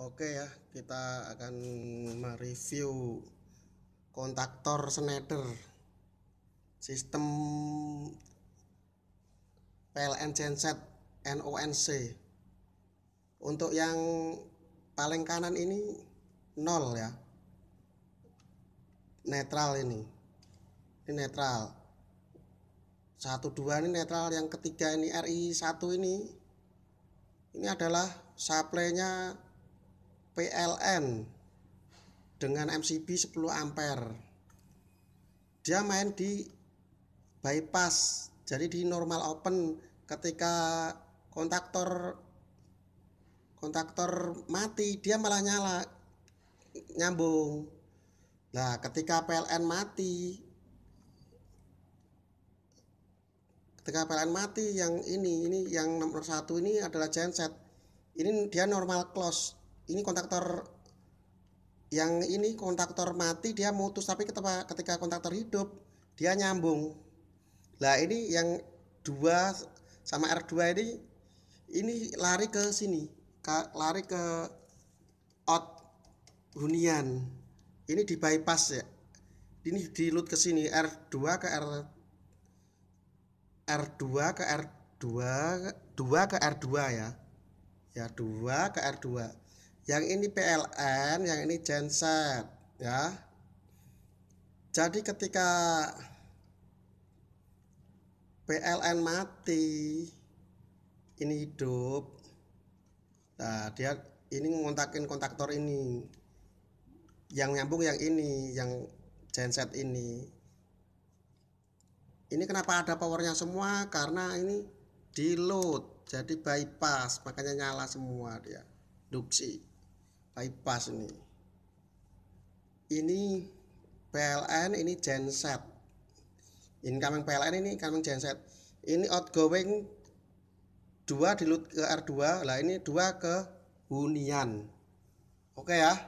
Oke ya, kita akan mereview kontaktor Schneider. Sistem PLN genset NONC. Untuk yang paling kanan ini nol ya. Netral ini. Ini netral. Satu dua ini netral, yang ketiga ini ri satu ini ini adalah supply-nya PLN dengan MCB 10 ampere dia main di bypass jadi di normal open ketika kontaktor kontaktor mati dia malah nyala nyambung nah ketika PLN mati ketika PLN mati yang ini ini yang nomor satu ini adalah genset ini dia normal close ini kontaktor yang ini kontaktor mati dia mutus tapi ketika, ketika kontaktor hidup dia nyambung lah ini yang dua sama R2 ini ini lari ke sini lari ke out hunian ini di bypass ya ini di load ke sini R2 ke R R2 ke R2 2 ke R2 ya ya 2 ke R2 yang ini PLN yang ini genset ya jadi ketika PLN mati ini hidup nah dia ini ngontakin kontaktor ini yang nyambung yang ini yang genset ini ini kenapa ada powernya semua karena ini di load jadi bypass makanya nyala semua dia duksi bypass ini ini PLN ini genset incoming PLN ini incoming genset ini outgoing 2 di ke R2 lah ini 2 ke hunian oke okay ya